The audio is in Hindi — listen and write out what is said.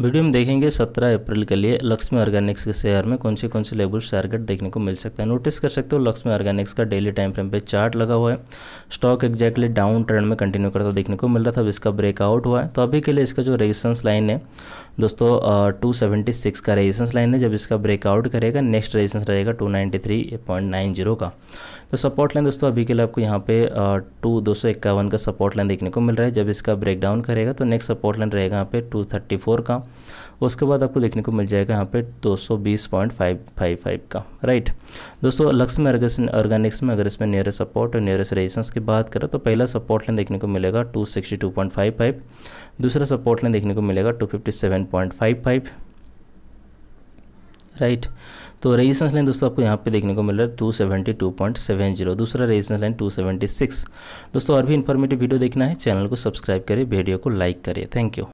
वीडियो में देखेंगे 17 अप्रैल के लिए लक्ष्मी ऑर्गेनिक्स के शेयर में कौन से कौन से लेबल टारगेट देखने को मिल सकता है नोटिस कर सकते हो लक्ष्मी ऑर्गेनिक्स का डेली टाइम फ्रेम पे चार्ट लगा हुआ है स्टॉक एक्जैक्टली डाउन ट्रेंड में कंटिन्यू करता देखने को मिल रहा था अब इसका ब्रेकआउट हुआ है तो अभी के लिए इसका जो रेजिस्टेंस लाइन है दोस्तों टू का रेजिस्टेंस लाइन है जब इसका ब्रेकआउट करेगा नेक्स्ट रेजिस्टेंस रहेगा टू का तो सपोर्ट लाइन दोस्तों अभी के लिए आपको यहाँ पे टू दो का सपोर्ट लाइन देखने को मिल रहा है जब इसका ब्रेकडाउन करेगा तो नेक्स्ट सपोर्ट लाइन रहेगा यहाँ पे टू का उसके बाद आपको देखने को मिल जाएगा यहाँ पे 220.555 का राइट दोस्तों लक्ष्य में ऑर्गेनिक्स में अगर इसमें नियरेस्ट सपोर्ट और नियरेस्ट रेजिस्टेंस की बात करें तो पहला सपोर्ट लाइन देखने को मिलेगा 262.55 दूसरा सपोर्ट लाइन देखने को मिलेगा 257.55 राइट तो रेजिस्टेंस लाइन दोस्तों आपको यहाँ पे देखने को मिल रहा है two seventy two point seven zero दूसरा resistance line two seventy six दोस्तों और भी इन्फॉर्मेटिव वीडियो देखना है चैनल को सब्सक्राइब करें वीडियो को लाइक करें थैंक यू